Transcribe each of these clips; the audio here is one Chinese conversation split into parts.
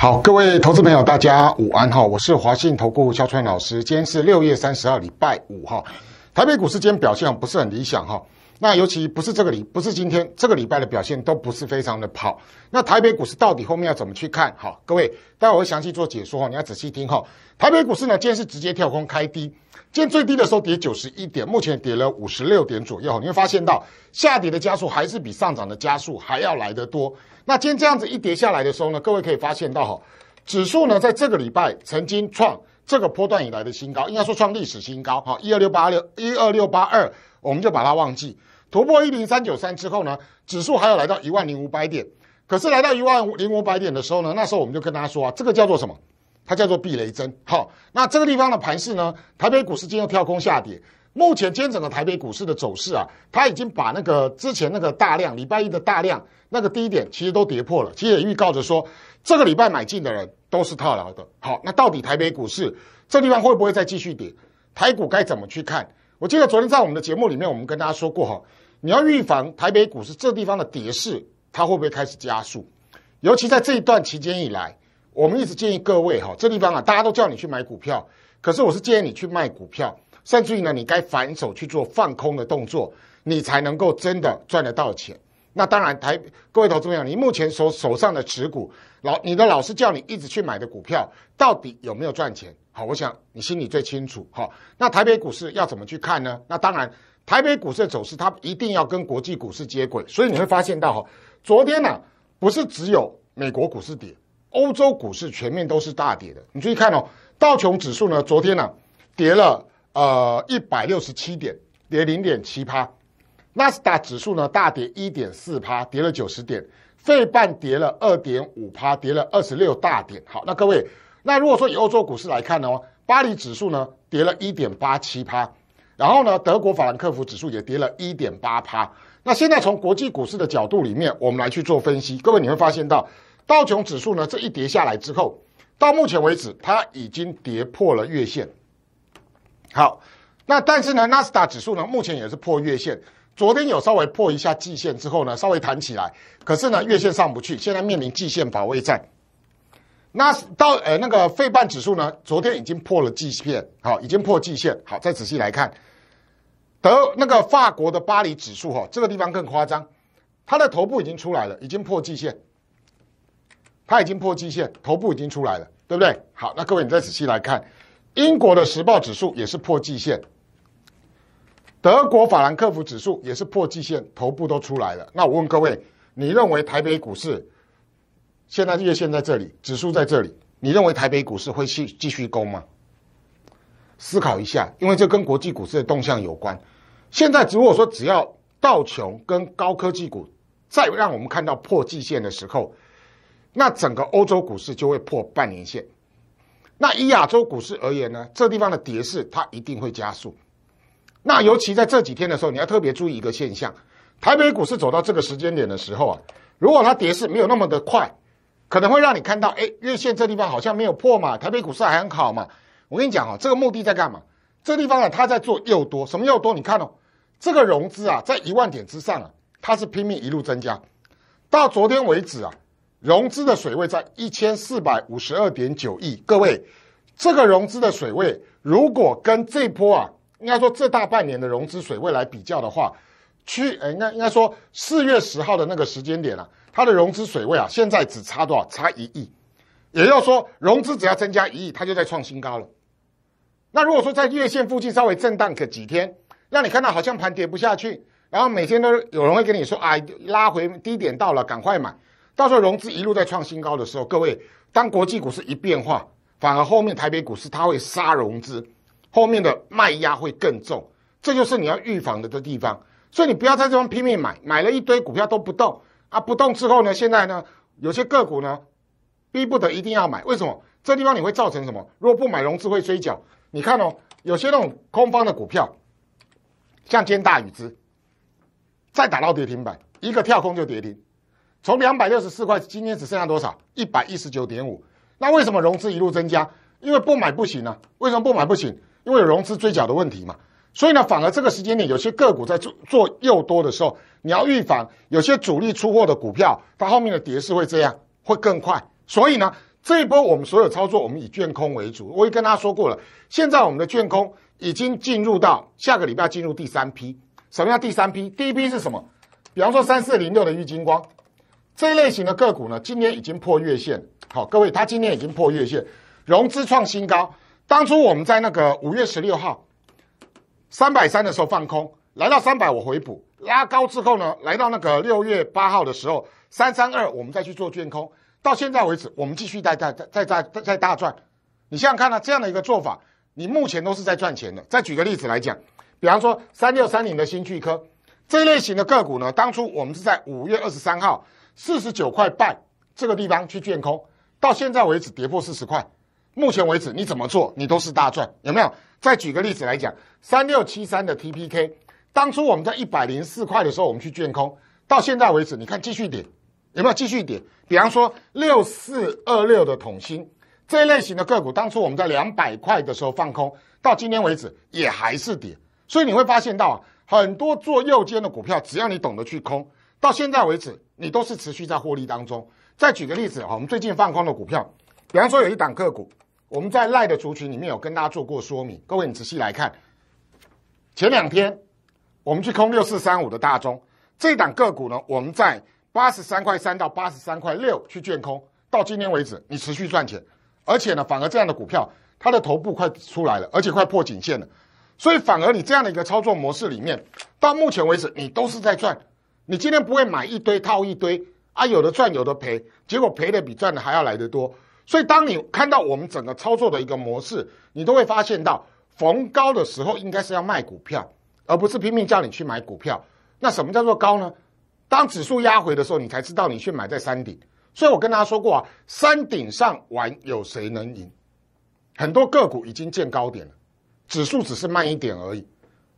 好，各位投资朋友，大家午安哈，我是华信投顾肖川老师，今天是六月三十号，礼拜五哈，台北股市今天表现不是很理想哈。那尤其不是这个礼，不是今天这个礼拜的表现都不是非常的好。那台北股市到底后面要怎么去看？好，各位，待我会详细做解说你要仔细听哈。台北股市呢，今天是直接跳空开低，今天最低的候跌九十一点，目前跌了五十六点左右。你会发现到下跌的加速还是比上涨的加速还要来得多。那今天这样子一跌下来的时候呢，各位可以发现到哈，指数呢在这个礼拜曾经创。这个波段以来的新高，应该说创历史新高。好，一二六八六一二六八二，我们就把它忘记。突破一零三九三之后呢，指数还要来到一万零五百点。可是来到一万零五百点的时候呢，那时候我们就跟大家说啊，这个叫做什么？它叫做避雷针。好，那这个地方的盘势呢，台北股市今天又跳空下跌。目前，今天个台北股市的走势啊，它已经把那个之前那个大量礼拜一的大量那个低点，其实都跌破了。其实也预告着说，这个礼拜买进的人。都是套牢的。好，那到底台北股市这地方会不会再继续跌？台股该怎么去看？我记得昨天在我们的节目里面，我们跟大家说过，哈，你要预防台北股市这地方的跌势，它会不会开始加速？尤其在这一段期间以来，我们一直建议各位，哈，这地方啊，大家都叫你去买股票，可是我是建议你去卖股票，甚至于呢，你该反手去做放空的动作，你才能够真的赚得到钱。那当然，台各位投资友，你目前手手上的持股，老你的老师叫你一直去买的股票，到底有没有赚钱？好，我想你心里最清楚。好，那台北股市要怎么去看呢？那当然，台北股市的走势它一定要跟国际股市接轨，所以你会发现到哈，昨天呐，不是只有美国股市跌，欧洲股市全面都是大跌的。你注意看哦，道琼指数呢，昨天呢，跌了呃一百六十七点，跌零点七八。纳斯达指数呢，大跌一点四趴，跌了九十点；费半跌了二点五趴，跌了二十六大点。好，那各位，那如果说以欧洲股市来看呢，巴黎指数呢跌了一点八七趴，然后呢，德国法兰克福指数也跌了一点八趴。那现在从国际股市的角度里面，我们来去做分析，各位你会发现到道琼指数呢这一跌下来之后，到目前为止它已经跌破了月线。好。那但是呢，纳斯达指数呢，目前也是破月线，昨天有稍微破一下季线之后呢，稍微弹起来，可是呢，月线上不去，现在面临季线保卫战。那到呃那个费半指数呢，昨天已经破了季线，好，已经破季线，好，再仔细来看，德那个法国的巴黎指数哈，这个地方更夸张，它的头部已经出来了，已经破季线，它已经破季线，头部已经出来了，对不对？好，那各位你再仔细来看，英国的时报指数也是破季线。德国法兰克福指数也是破季线，头部都出来了。那我问各位，你认为台北股市现在月线在这里，指数在这里，你认为台北股市会继继续攻吗？思考一下，因为这跟国际股市的动向有关。现在，如果说只要道琼跟高科技股再让我们看到破季线的时候，那整个欧洲股市就会破半年线。那以亚洲股市而言呢，这地方的跌势它一定会加速。那尤其在这几天的时候，你要特别注意一个现象，台北股市走到这个时间点的时候啊，如果它跌势没有那么的快，可能会让你看到，哎，月线这地方好像没有破嘛，台北股市还很好嘛。我跟你讲哈，这个目的在干嘛？这地方啊，它在做诱多，什么诱多？你看哦，这个融资啊，在一万点之上啊，它是拼命一路增加，到昨天为止啊，融资的水位在一千四百五十二点九亿。各位，这个融资的水位如果跟这波啊，应该说，这大半年的融资水位来比较的话，去呃，应该应该说，四月十号的那个时间点啊，它的融资水位啊，现在只差多少？差一亿，也是说融资只要增加一亿，它就在创新高了。那如果说在月线附近稍微震荡个几天，让你看到好像盘跌不下去，然后每天都有人会跟你说，啊，拉回低点到了，赶快买。到时候融资一路在创新高的时候，各位，当国际股市一变化，反而后面台北股市它会杀融资。后面的卖压会更重，这就是你要预防的这地方，所以你不要在这方拼命买，买了一堆股票都不动啊，不动之后呢，现在呢有些个股呢逼不得一定要买，为什么？这地方你会造成什么？如果不买融资会追缴。你看哦，有些那种空方的股票，像尖大宇资，再打到跌停板，一个跳空就跌停，从两百六十四块今天只剩下多少？一百一十九点五。那为什么融资一路增加？因为不买不行啊。为什么不买不行？因为融资追缴的问题嘛，所以呢，反而这个时间点有些个股在做做又多的时候，你要预防有些主力出货的股票，它后面的跌势会这样，会更快。所以呢，这一波我们所有操作，我们以券空为主。我也跟大家说过了，现在我们的券空已经进入到下个礼拜进入第三批。什么叫第三批？第一批是什么？比方说三四零六的玉金光，这一类型的个股呢，今年已经破月线。好，各位，它今年已经破月线，融资创新高。当初我们在那个五月十六号，三百三的时候放空，来到三百我回补，拉高之后呢，来到那个六月八号的时候，三三二我们再去做卷空，到现在为止我们继续在在在在在在大赚。你想想看呢，这样的一个做法，你目前都是在赚钱的。再举个例子来讲，比方说三六三零的新巨科这一类型的个股呢，当初我们是在五月二十三号四十九块半这个地方去卷空，到现在为止跌破四十块。目前为止，你怎么做，你都是大赚，有没有？再举个例子来讲，三六七三的 TPK，当初我们在一百零四块的时候，我们去建空，到现在为止，你看继续点，有没有继续点？比方说六四二六的统芯这一类型的个股，当初我们在两百块的时候放空，到今天为止也还是跌，所以你会发现到啊，很多做右肩的股票，只要你懂得去空，到现在为止，你都是持续在获利当中。再举个例子哈，我们最近放空的股票，比方说有一档个股。我们在赖的族群里面有跟大家做过说明，各位你仔细来看，前两天我们去空六四三五的大中这档个股呢，我们在八十三块三到八十三块六去券空，到今天为止你持续赚钱，而且呢，反而这样的股票它的头部快出来了，而且快破颈线了，所以反而你这样的一个操作模式里面，到目前为止你都是在赚，你今天不会买一堆套一堆啊，有的赚有的赔，结果赔的比赚的还要来的多。所以，当你看到我们整个操作的一个模式，你都会发现到，逢高的时候应该是要卖股票，而不是拼命叫你去买股票。那什么叫做高呢？当指数压回的时候，你才知道你去买在山顶。所以我跟大家说过啊，山顶上玩有谁能赢？很多个股已经见高点了，指数只是慢一点而已。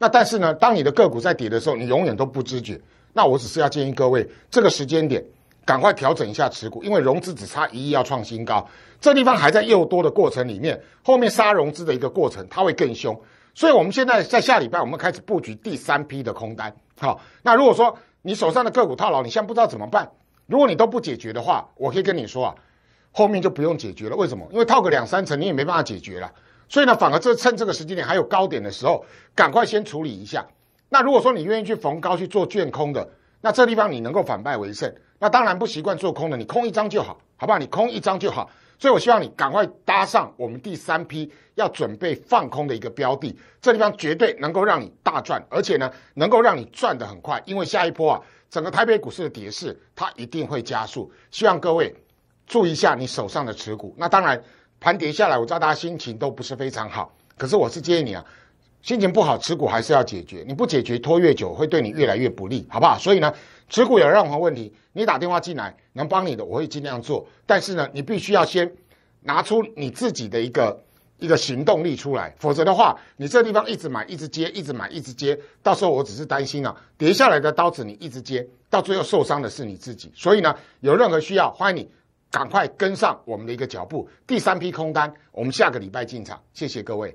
那但是呢，当你的个股在跌的时候，你永远都不知觉。那我只是要建议各位，这个时间点。赶快调整一下持股，因为融资只差一亿要创新高，这地方还在又多的过程里面，后面杀融资的一个过程，它会更凶。所以我们现在在下礼拜，我们开始布局第三批的空单。好，那如果说你手上的个股套牢，你现在不知道怎么办，如果你都不解决的话，我可以跟你说啊，后面就不用解决了。为什么？因为套个两三层你也没办法解决了。所以呢，反而这趁这个时间点还有高点的时候，赶快先处理一下。那如果说你愿意去逢高去做卷空的。那这地方你能够反败为胜，那当然不习惯做空的，你空一张就好，好不好？你空一张就好。所以，我希望你赶快搭上我们第三批要准备放空的一个标的，这地方绝对能够让你大赚，而且呢，能够让你赚得很快。因为下一波啊，整个台北股市的跌势它一定会加速。希望各位注意一下你手上的持股。那当然，盘跌下来，我知道大家心情都不是非常好，可是我是建议你啊。心情不好，持股还是要解决。你不解决，拖越久会对你越来越不利，好不好？所以呢，持股有任何问题，你打电话进来，能帮你的我会尽量做。但是呢，你必须要先拿出你自己的一个一个行动力出来，否则的话，你这地方一直买一直接，一直买一直接到时候，我只是担心啊，跌下来的刀子你一直接到最后受伤的是你自己。所以呢，有任何需要，欢迎你赶快跟上我们的一个脚步。第三批空单，我们下个礼拜进场。谢谢各位。